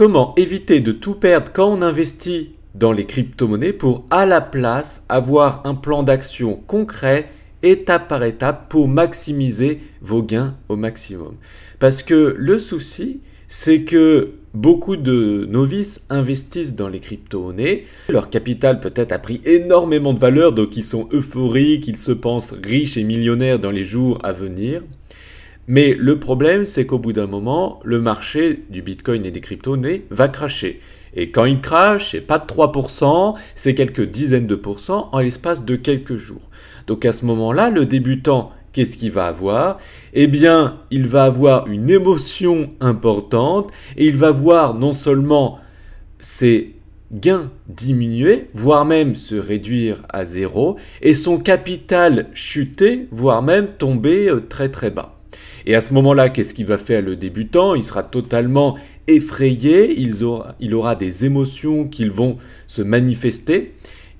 Comment éviter de tout perdre quand on investit dans les crypto-monnaies pour à la place avoir un plan d'action concret étape par étape pour maximiser vos gains au maximum. Parce que le souci, c'est que beaucoup de novices investissent dans les crypto-monnaies. Leur capital peut-être a pris énormément de valeur, donc ils sont euphoriques, ils se pensent riches et millionnaires dans les jours à venir. Mais le problème, c'est qu'au bout d'un moment, le marché du Bitcoin et des cryptos va cracher. Et quand il crache, c'est pas de 3%, c'est quelques dizaines de pourcents en l'espace de quelques jours. Donc à ce moment-là, le débutant, qu'est-ce qu'il va avoir Eh bien, il va avoir une émotion importante et il va voir non seulement ses gains diminuer, voire même se réduire à zéro, et son capital chuter, voire même tomber euh, très très bas. Et à ce moment-là, qu'est-ce qu'il va faire le débutant Il sera totalement effrayé, il aura, des émotions qui vont se manifester.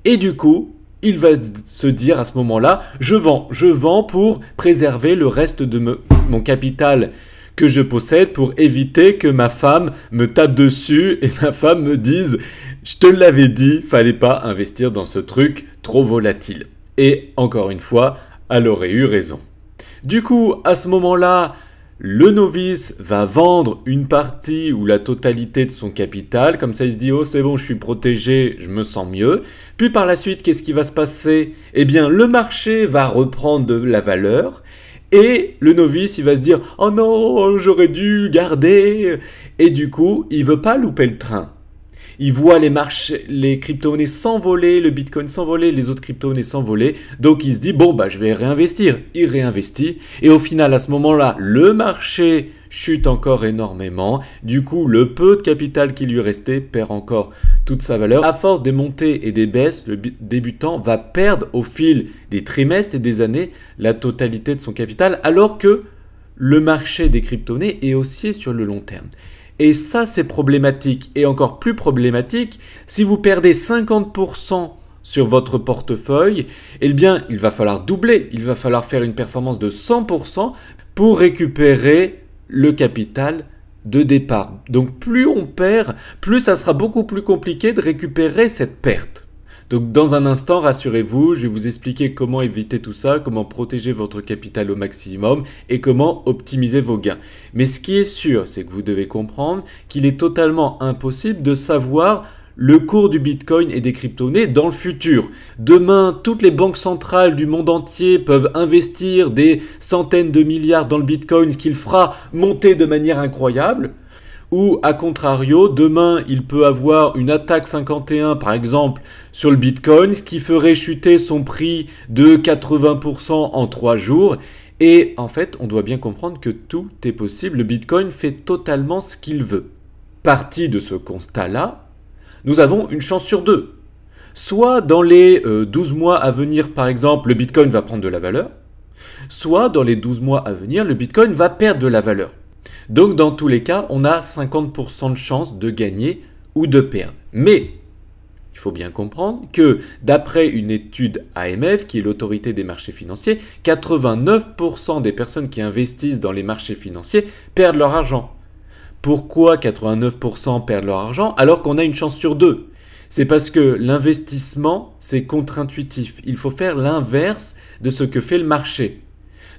Et du coup, il va se dire à ce moment-là, je vends, je vends pour préserver le reste de mon capital que je possède pour éviter que ma femme me tape dessus et ma femme me dise je te l'avais dit, fallait pas investir dans ce truc trop volatile. Et encore une fois, elle aurait eu raison. Du coup, à ce moment-là, le novice va vendre une partie ou la totalité de son capital, comme ça il se dit oh c'est bon je suis protégé, je me sens mieux. Puis par la suite qu'est-ce qui va se passer Eh bien le marché va reprendre de la valeur et le novice il va se dire oh non j'aurais dû garder et du coup il veut pas louper le train. Il voit les marchés, les crypto-monnaies s'envoler, le Bitcoin s'envoler, les autres crypto-monnaies s'envoler. Donc il se dit, bon, bah, je vais réinvestir. Il réinvestit. Et au final, à ce moment-là, le marché chute encore énormément. Du coup, le peu de capital qui lui restait perd encore toute sa valeur. À force des montées et des baisses, le débutant va perdre au fil des trimestres et des années la totalité de son capital alors que le marché des crypto-monnaies est haussier sur le long terme. Et ça, c'est problématique. Et encore plus problématique, si vous perdez 50% sur votre portefeuille, eh bien, il va falloir doubler, il va falloir faire une performance de 100% pour récupérer le capital de départ. Donc plus on perd, plus ça sera beaucoup plus compliqué de récupérer cette perte. Donc dans un instant, rassurez-vous, je vais vous expliquer comment éviter tout ça, comment protéger votre capital au maximum et comment optimiser vos gains. Mais ce qui est sûr, c'est que vous devez comprendre qu'il est totalement impossible de savoir le cours du Bitcoin et des crypto-monnaies dans le futur. Demain, toutes les banques centrales du monde entier peuvent investir des centaines de milliards dans le Bitcoin, ce le fera monter de manière incroyable ou à contrario, demain, il peut avoir une attaque 51 par exemple sur le Bitcoin, ce qui ferait chuter son prix de 80% en 3 jours. Et en fait, on doit bien comprendre que tout est possible. Le Bitcoin fait totalement ce qu'il veut. Parti de ce constat-là, nous avons une chance sur deux. Soit dans les 12 euh, mois à venir, par exemple, le Bitcoin va prendre de la valeur, soit dans les 12 mois à venir, le Bitcoin va perdre de la valeur. Donc dans tous les cas, on a 50% de chance de gagner ou de perdre. Mais il faut bien comprendre que d'après une étude AMF, qui est l'autorité des marchés financiers, 89% des personnes qui investissent dans les marchés financiers perdent leur argent. Pourquoi 89% perdent leur argent alors qu'on a une chance sur deux c'est parce que l'investissement, c'est contre-intuitif. Il faut faire l'inverse de ce que fait le marché.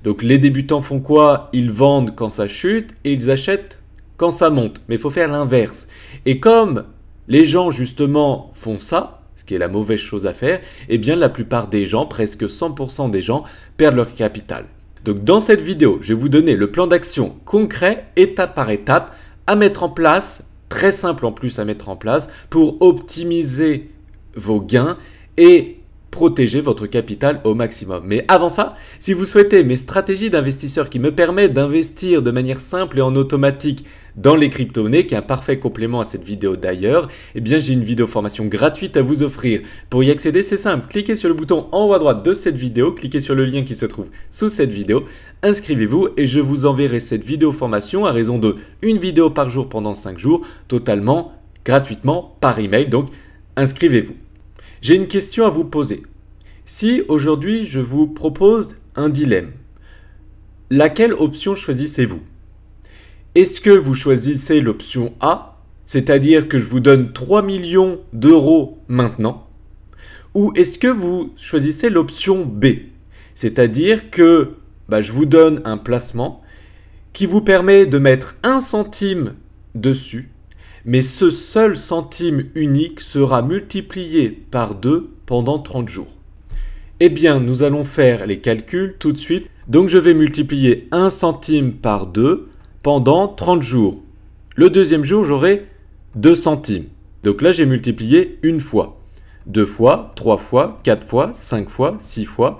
Donc les débutants font quoi Ils vendent quand ça chute et ils achètent quand ça monte. Mais il faut faire l'inverse. Et comme les gens justement font ça, ce qui est la mauvaise chose à faire, eh bien la plupart des gens, presque 100% des gens, perdent leur capital. Donc dans cette vidéo, je vais vous donner le plan d'action concret, étape par étape, à mettre en place, très simple en plus à mettre en place, pour optimiser vos gains et protéger votre capital au maximum. Mais avant ça, si vous souhaitez mes stratégies d'investisseur qui me permettent d'investir de manière simple et en automatique dans les crypto-monnaies, qui est un parfait complément à cette vidéo d'ailleurs, eh bien j'ai une vidéo formation gratuite à vous offrir. Pour y accéder, c'est simple, cliquez sur le bouton en haut à droite de cette vidéo, cliquez sur le lien qui se trouve sous cette vidéo, inscrivez-vous et je vous enverrai cette vidéo formation à raison de une vidéo par jour pendant 5 jours, totalement gratuitement par email, donc inscrivez-vous. J'ai une question à vous poser. Si aujourd'hui je vous propose un dilemme, laquelle option choisissez-vous Est-ce que vous choisissez l'option A, c'est-à-dire que je vous donne 3 millions d'euros maintenant Ou est-ce que vous choisissez l'option B, c'est-à-dire que bah, je vous donne un placement qui vous permet de mettre un centime dessus mais ce seul centime unique sera multiplié par 2 pendant 30 jours. Eh bien, nous allons faire les calculs tout de suite. Donc, je vais multiplier 1 centime par 2 pendant 30 jours. Le deuxième jour, j'aurai 2 centimes. Donc là, j'ai multiplié une fois, deux fois, trois fois, quatre fois, cinq fois, six fois,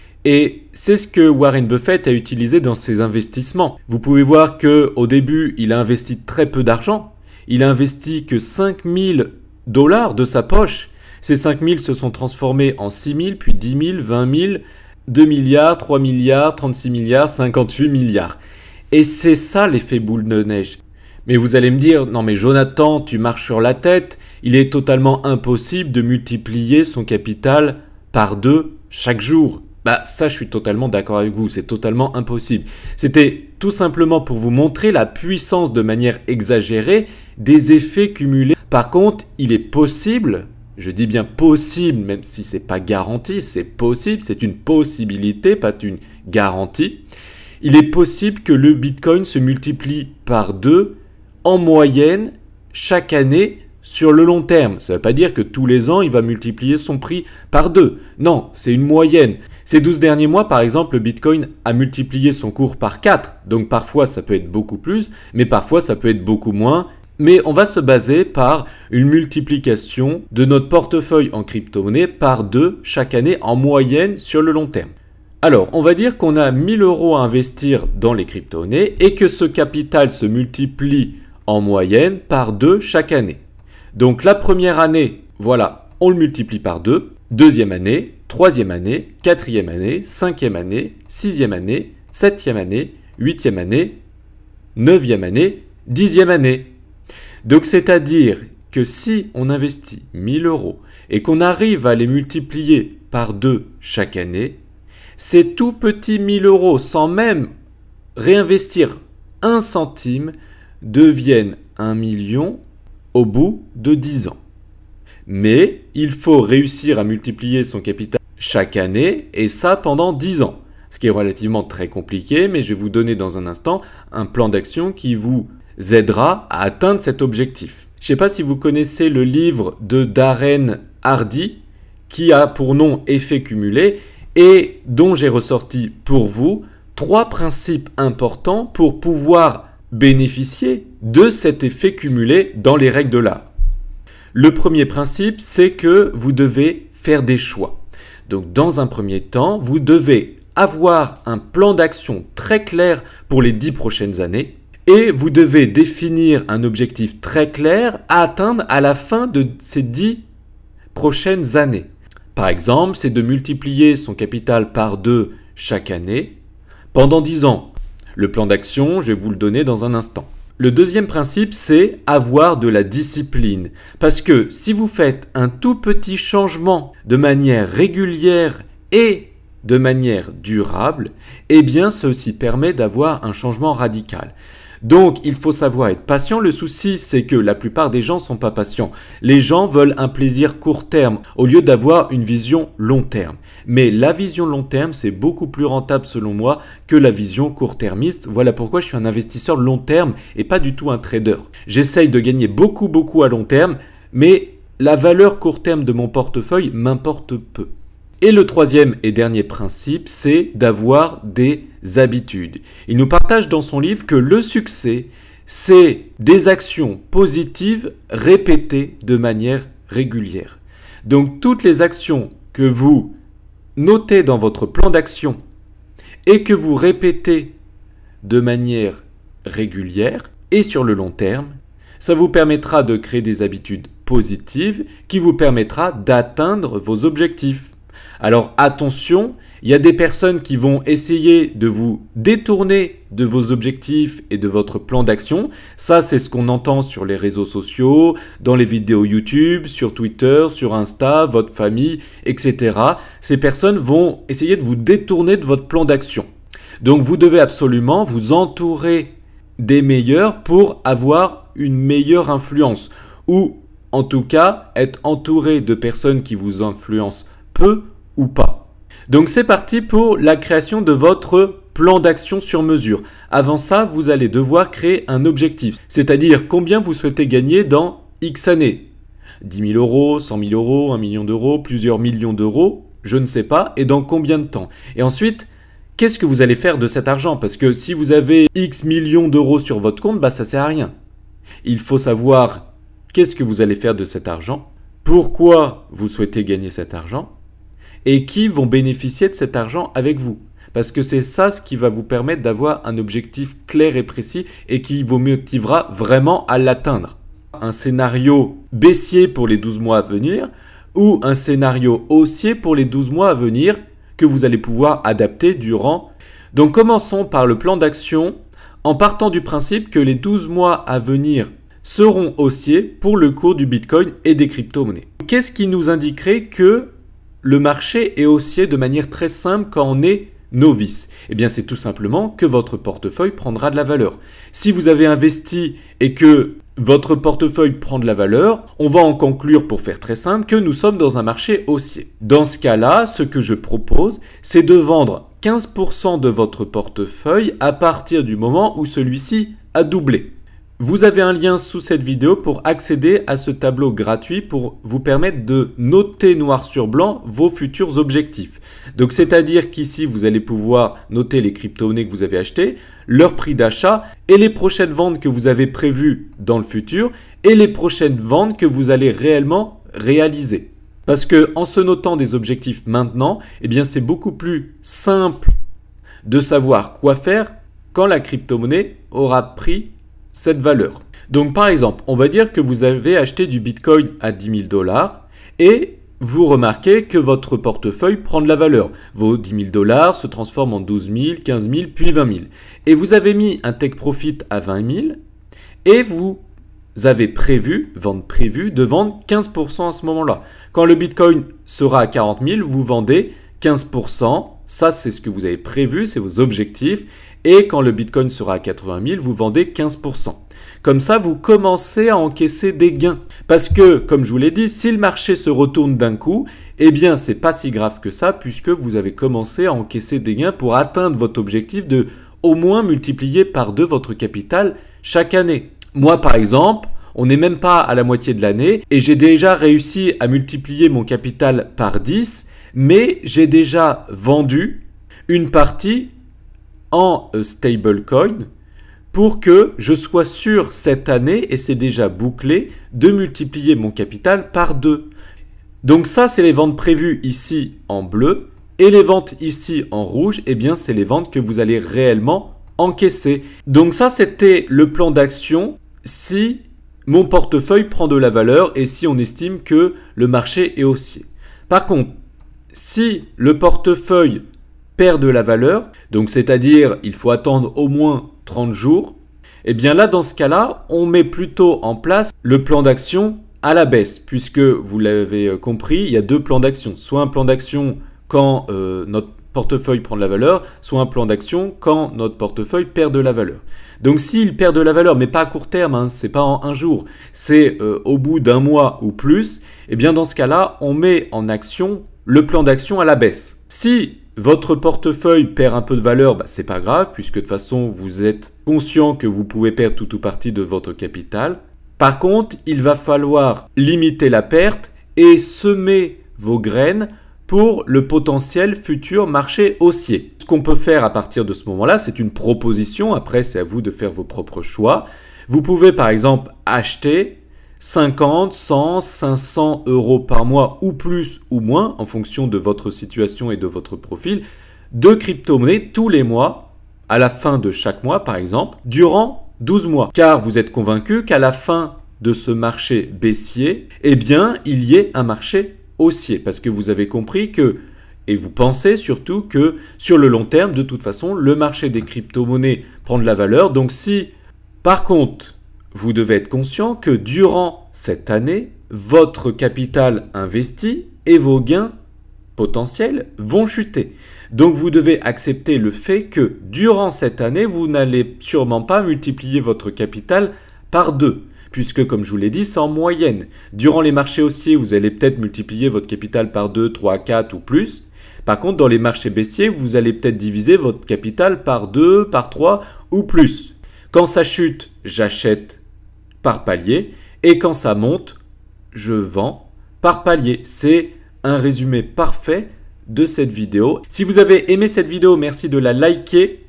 Et c'est ce que Warren Buffett a utilisé dans ses investissements. Vous pouvez voir que au début, il a investi très peu d'argent. Il a investi que 5000 dollars de sa poche. Ces 5000 se sont transformés en 6000, puis 10 000, 20 000, 2 milliards, 3 milliards, 36 milliards, 58 milliards. Et c'est ça l'effet boule de neige. Mais vous allez me dire, non mais Jonathan, tu marches sur la tête, il est totalement impossible de multiplier son capital par deux chaque jour. Bah ça je suis totalement d'accord avec vous, c'est totalement impossible. C'était tout simplement pour vous montrer la puissance de manière exagérée des effets cumulés. Par contre, il est possible, je dis bien possible, même si c'est pas garanti, c'est possible, c'est une possibilité, pas une garantie. Il est possible que le Bitcoin se multiplie par deux en moyenne chaque année sur le long terme. Ça ne veut pas dire que tous les ans, il va multiplier son prix par deux. Non, c'est une moyenne. Ces 12 derniers mois, par exemple, le Bitcoin a multiplié son cours par 4. Donc parfois, ça peut être beaucoup plus, mais parfois, ça peut être beaucoup moins. Mais on va se baser par une multiplication de notre portefeuille en crypto-monnaie par deux chaque année en moyenne sur le long terme. Alors, on va dire qu'on a 1000 euros à investir dans les crypto-monnaies et que ce capital se multiplie en moyenne par deux chaque année. Donc la première année, voilà, on le multiplie par deux. Deuxième année, troisième année, quatrième année, cinquième année, sixième année, septième année, huitième année, neuvième année, dixième année. Donc c'est-à-dire que si on investit 1000 euros et qu'on arrive à les multiplier par deux chaque année, ces tout petits 1000 euros, sans même réinvestir un centime, deviennent 1 million au bout de 10 ans. Mais il faut réussir à multiplier son capital chaque année et ça pendant 10 ans. Ce qui est relativement très compliqué, mais je vais vous donner dans un instant un plan d'action qui vous aidera à atteindre cet objectif. Je ne sais pas si vous connaissez le livre de Darren Hardy qui a pour nom Effet cumulé et dont j'ai ressorti pour vous trois principes importants pour pouvoir bénéficier de cet effet cumulé dans les règles de l'art. Le premier principe, c'est que vous devez faire des choix. Donc dans un premier temps, vous devez avoir un plan d'action très clair pour les dix prochaines années et vous devez définir un objectif très clair à atteindre à la fin de ces dix prochaines années. Par exemple, c'est de multiplier son capital par deux chaque année pendant dix ans. Le plan d'action, je vais vous le donner dans un instant. Le deuxième principe, c'est avoir de la discipline. Parce que si vous faites un tout petit changement de manière régulière et de manière durable, eh bien ceci permet d'avoir un changement radical. Donc il faut savoir être patient. Le souci, c'est que la plupart des gens ne sont pas patients. Les gens veulent un plaisir court terme au lieu d'avoir une vision long terme. Mais la vision long terme, c'est beaucoup plus rentable selon moi que la vision court-termiste. Voilà pourquoi je suis un investisseur long terme et pas du tout un trader. J'essaye de gagner beaucoup beaucoup à long terme, mais la valeur court terme de mon portefeuille m'importe peu. Et le troisième et dernier principe, c'est d'avoir des habitudes. Il nous partage dans son livre que le succès, c'est des actions positives répétées de manière régulière. Donc toutes les actions que vous notez dans votre plan d'action et que vous répétez de manière régulière et sur le long terme, ça vous permettra de créer des habitudes positives qui vous permettra d'atteindre vos objectifs. Alors attention, il y a des personnes qui vont essayer de vous détourner de vos objectifs et de votre plan d'action. Ça, c'est ce qu'on entend sur les réseaux sociaux, dans les vidéos YouTube, sur Twitter, sur Insta, votre famille, etc. Ces personnes vont essayer de vous détourner de votre plan d'action. Donc vous devez absolument vous entourer des meilleurs pour avoir une meilleure influence. Ou en tout cas, être entouré de personnes qui vous influencent peu pas. Donc c'est parti pour la création de votre plan d'action sur mesure. Avant ça, vous allez devoir créer un objectif, c'est-à-dire combien vous souhaitez gagner dans X années. 10 000 euros, 100 000 euros, 1 million d'euros, plusieurs millions d'euros, je ne sais pas, et dans combien de temps. Et ensuite, qu'est-ce que vous allez faire de cet argent Parce que si vous avez X millions d'euros sur votre compte, bah ça sert à rien. Il faut savoir qu'est-ce que vous allez faire de cet argent, pourquoi vous souhaitez gagner cet argent, et qui vont bénéficier de cet argent avec vous. Parce que c'est ça ce qui va vous permettre d'avoir un objectif clair et précis et qui vous motivera vraiment à l'atteindre. Un scénario baissier pour les 12 mois à venir ou un scénario haussier pour les 12 mois à venir que vous allez pouvoir adapter durant. Donc commençons par le plan d'action en partant du principe que les 12 mois à venir seront haussiers pour le cours du Bitcoin et des crypto-monnaies. Qu'est-ce qui nous indiquerait que le marché est haussier de manière très simple quand on est novice Eh bien, c'est tout simplement que votre portefeuille prendra de la valeur. Si vous avez investi et que votre portefeuille prend de la valeur, on va en conclure pour faire très simple que nous sommes dans un marché haussier. Dans ce cas-là, ce que je propose, c'est de vendre 15% de votre portefeuille à partir du moment où celui-ci a doublé. Vous avez un lien sous cette vidéo pour accéder à ce tableau gratuit pour vous permettre de noter noir sur blanc vos futurs objectifs. Donc c'est-à-dire qu'ici vous allez pouvoir noter les crypto-monnaies que vous avez achetées, leur prix d'achat et les prochaines ventes que vous avez prévues dans le futur et les prochaines ventes que vous allez réellement réaliser. Parce que en se notant des objectifs maintenant, eh bien c'est beaucoup plus simple de savoir quoi faire quand la crypto-monnaie aura pris cette valeur. Donc par exemple, on va dire que vous avez acheté du Bitcoin à 10 000 dollars et vous remarquez que votre portefeuille prend de la valeur. Vos 10 000 dollars se transforment en 12 000, 15 000, puis 20 000. Et vous avez mis un take profit à 20 000 et vous avez prévu, vente prévue, de vendre 15% à ce moment-là. Quand le Bitcoin sera à 40 000, vous vendez 15%. Ça, c'est ce que vous avez prévu, c'est vos objectifs. Et quand le Bitcoin sera à 80 000, vous vendez 15%. Comme ça, vous commencez à encaisser des gains. Parce que, comme je vous l'ai dit, si le marché se retourne d'un coup, eh bien, c'est pas si grave que ça, puisque vous avez commencé à encaisser des gains pour atteindre votre objectif de au moins multiplier par deux votre capital chaque année. Moi, par exemple, on n'est même pas à la moitié de l'année et j'ai déjà réussi à multiplier mon capital par 10, mais j'ai déjà vendu une partie en euh, stablecoin pour que je sois sûr cette année, et c'est déjà bouclé, de multiplier mon capital par deux Donc ça, c'est les ventes prévues ici en bleu, et les ventes ici en rouge, et eh bien c'est les ventes que vous allez réellement encaisser. Donc ça, c'était le plan d'action si mon portefeuille prend de la valeur et si on estime que le marché est haussier. Par contre, si le portefeuille de la valeur, donc c'est-à-dire il faut attendre au moins 30 jours, et eh bien là dans ce cas-là, on met plutôt en place le plan d'action à la baisse, puisque vous l'avez euh, compris, il y a deux plans d'action, soit un plan d'action quand euh, notre portefeuille prend de la valeur, soit un plan d'action quand notre portefeuille perd de la valeur. Donc s'il perd de la valeur, mais pas à court terme, hein, c'est pas en un jour, c'est euh, au bout d'un mois ou plus, et eh bien dans ce cas-là, on met en action le plan d'action à la baisse. Si votre portefeuille perd un peu de valeur, bah, c'est pas grave, puisque de toute façon, vous êtes conscient que vous pouvez perdre tout ou partie de votre capital. Par contre, il va falloir limiter la perte et semer vos graines pour le potentiel futur marché haussier. Ce qu'on peut faire à partir de ce moment-là, c'est une proposition. Après, c'est à vous de faire vos propres choix. Vous pouvez par exemple acheter 50, 100, 500 euros par mois ou plus ou moins en fonction de votre situation et de votre profil de crypto-monnaie tous les mois, à la fin de chaque mois par exemple, durant 12 mois. Car vous êtes convaincu qu'à la fin de ce marché baissier, eh bien, il y ait un marché haussier. Parce que vous avez compris que, et vous pensez surtout que sur le long terme, de toute façon, le marché des crypto-monnaies prend de la valeur. Donc si, par contre, vous devez être conscient que durant cette année, votre capital investi et vos gains potentiels vont chuter. Donc vous devez accepter le fait que durant cette année, vous n'allez sûrement pas multiplier votre capital par 2 puisque comme je vous l'ai dit, c'est en moyenne. Durant les marchés haussiers, vous allez peut-être multiplier votre capital par 2, 3, 4 ou plus. Par contre, dans les marchés baissiers, vous allez peut-être diviser votre capital par 2, par 3 ou plus. Quand ça chute, j'achète par palier. Et quand ça monte, je vends par palier. C'est un résumé parfait de cette vidéo. Si vous avez aimé cette vidéo, merci de la liker.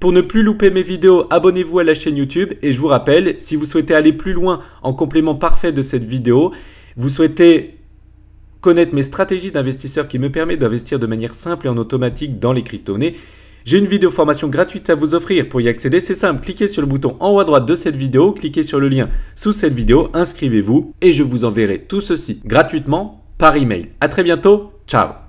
Pour ne plus louper mes vidéos, abonnez-vous à la chaîne YouTube. Et je vous rappelle, si vous souhaitez aller plus loin en complément parfait de cette vidéo, vous souhaitez connaître mes stratégies d'investisseur qui me permettent d'investir de manière simple et en automatique dans les crypto j'ai une vidéo formation gratuite à vous offrir. Pour y accéder, c'est simple. Cliquez sur le bouton en haut à droite de cette vidéo, cliquez sur le lien sous cette vidéo, inscrivez-vous et je vous enverrai tout ceci gratuitement par email. À très bientôt. Ciao